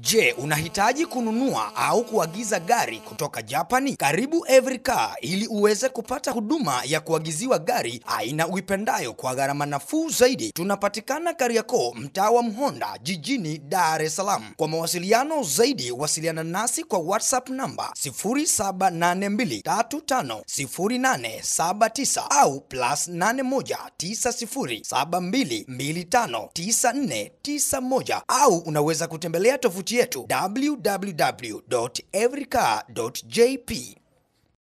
Je, unahitaji kununua au kuagiza gari kutoka Japani? Karibu Every Car ili uweze kupata huduma ya kuagiziwa gari aina uipendayo kwa gharama nafuu zaidi. Tunapatikana Kariakoo, mtaa wa Mhonda, jijini Dar es Salaam. Kwa mawasiliano zaidi, wasiliana nasi kwa WhatsApp namba 0782350879 au plus 819072259491 au unaweza kutembelea tovuti tovuti yetu www.everycar.jp.